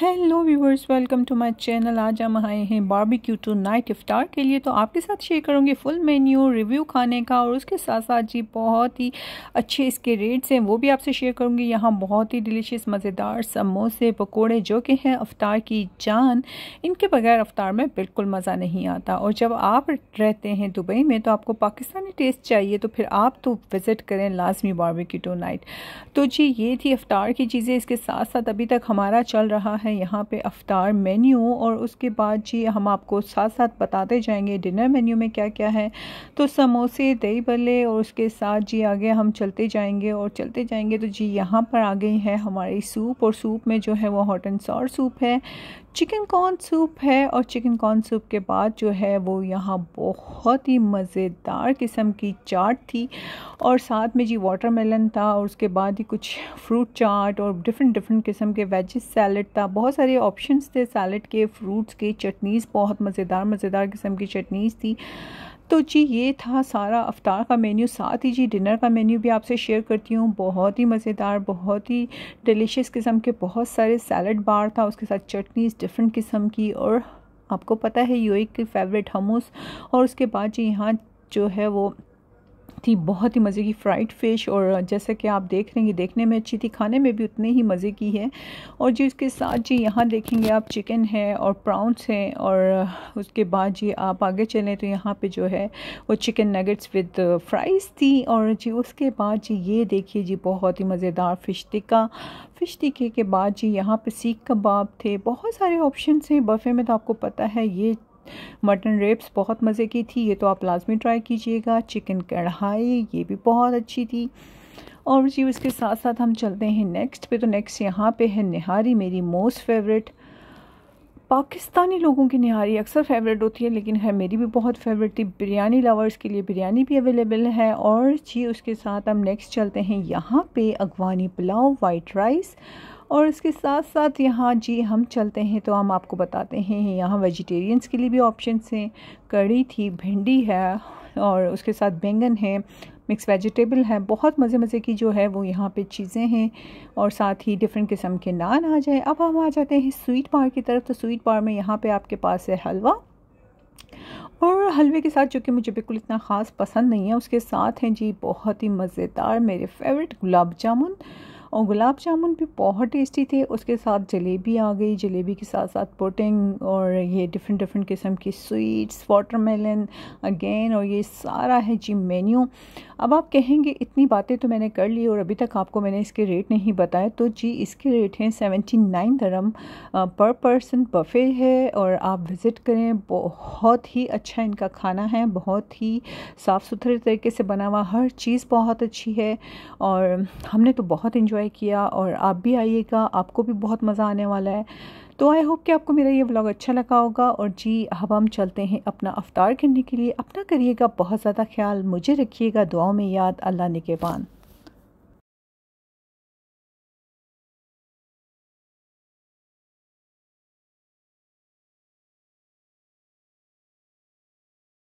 hello viewers welcome to my channel आज हम आए हैं बारबेक्यू टू नाइट इफ्तार के लिए तो आपके साथ शेयर करूंगी फुल मेन्यू रिव्यू खाने का और उसके साथ साथ जी बहुत ही अच्छे इसके रेट्स हैं वो भी आपसे शेयर करूंगी यहाँ बहुत ही डिलीशियस मज़ेदार समोसे पकोड़े जो कि हैं अफ्तार की जान इनके बगैर अफ्तार में बिल्कुल मज़ा नहीं आता और जब आप रहते हैं दुबई में तो आपको पाकिस्तानी टेस्ट चाहिए तो फिर आप तो विज़िट करें लाजमी बारबेक्यू टू नाइट तो जी ये थी अफ्तार की चीज़ें इसके साथ साथ अभी तक हमारा चल रहा है है यहाँ पे अफ्तार मेन्यू और उसके बाद जी हम आपको साथ साथ बताते जाएंगे डिनर मेन्यू में क्या क्या है तो समोसे दही भल्ले और उसके साथ जी आगे हम चलते जाएंगे और चलते जाएंगे तो जी यहाँ पर आ गई है हमारी सूप और सूप में जो है वो हॉट एंड सॉर सूप है चिकन कॉर्न सूप है और चिकन कॉर्न सूप के बाद जो है वो यहाँ बहुत ही मज़ेदार किस्म की चाट थी और साथ में जी वाटरमेलन था और उसके बाद ही कुछ फ्रूट चाट और डिफरेंट डिफरेंट किस्म के वेज सैलड था बहुत सारे ऑप्शंस थे सैलड के फ्रूट्स के चटनीज़ बहुत मज़ेदार मज़ेदार किस्म की चटनीज़ थी तो जी ये था सारा अफ्तार का मेन्यू साथ ही जी डिनर का मेन्यू भी आपसे शेयर करती हूँ बहुत ही मज़ेदार बहुत ही डिलीशियस किस्म के बहुत सारे सैलड बार था उसके साथ चटनीज डिफरेंट किस्म की और आपको पता है यू की फेवरेट हमूस और उसके बाद जी यहाँ जो है वो थी बहुत ही मज़े की फ्राइड फ़िश और जैसे कि आप देख रहे हैं देखने में अच्छी थी खाने में भी उतने ही मज़े की है और जी उसके साथ जी यहाँ देखेंगे आप चिकन है और प्राउंस हैं और उसके बाद जी आप आगे चलें तो यहाँ पे जो है वो चिकन नगेट्स विद फ्राइज़ थी और जी उसके बाद जी ये देखिए जी बहुत ही मज़ेदार फ़िश टिक्का फ़िश टिक्के के बाद जी यहाँ पर सीख कबाब थे बहुत सारे ऑप्शन हैं बफ़े में तो आपको पता है ये मटन रेप्स बहुत मज़े की थी ये तो आप लाजमी ट्राई कीजिएगा चिकन कढ़ाई ये भी बहुत अच्छी थी और जी उसके साथ साथ हम चलते हैं नेक्स्ट पे तो नेक्स्ट यहाँ पे है निहारी मेरी मोस्ट फेवरेट पाकिस्तानी लोगों की निहारी अक्सर फेवरेट होती है लेकिन है मेरी भी बहुत फेवरेट थी बिरयानी लवर्स के लिए बिरयानी भी अवेलेबल है और जी उसके साथ हम नेक्स्ट चलते हैं यहाँ पे अगवानी पुलाव वाइट राइस और इसके साथ साथ यहाँ जी हम चलते हैं तो हम आपको बताते हैं यहाँ वेजिटेरियंस के लिए भी ऑप्शन हैं कड़ी थी भिंडी है और उसके साथ बैंगन है मिक्स वेजिटेबल है बहुत मज़े मज़े की जो है वो यहाँ पे चीज़ें हैं और साथ ही डिफरेंट किस्म के नान आ जाए अब हम आ जाते हैं स्वीट बार की तरफ तो स्वीट बार में यहाँ पे आपके पास है हलवा और हलवे के साथ जो कि मुझे बिल्कुल इतना ख़ास पसंद नहीं है उसके साथ हैं जी बहुत ही मज़ेदार मेरे फेवरेट गुलाब जामुन और गुलाब जामुन भी बहुत टेस्टी थे उसके साथ जलेबी आ गई जलेबी के साथ साथ पोटिंग और ये डिफरेंट डिफरेंट किस्म की स्वीट्स वाटरमेलन अगेन और ये सारा है जी मेन्यू अब आप कहेंगे इतनी बातें तो मैंने कर ली और अभी तक आपको मैंने इसके रेट नहीं बताए तो जी इसके रेट हैं सेवेंटी नाइन धर्म पर पर्सन बफ़े है और आप विज़िट करें बहुत ही अच्छा इनका खाना है बहुत ही साफ़ सुथरे तरीके से बना हुआ हर चीज़ बहुत अच्छी है और हमने तो बहुत इन्जॉय इन्जॉय किया और आप भी आइएगा आपको भी बहुत मज़ा आने वाला है तो आई होप कि आपको मेरा ये व्लॉग अच्छा लगा होगा और जी अब हम चलते हैं अपना अवतार करने के लिए अपना करिएगा बहुत ज़्यादा ख्याल मुझे रखिएगा दुआओं में याद अल्लाह ने के निकेबान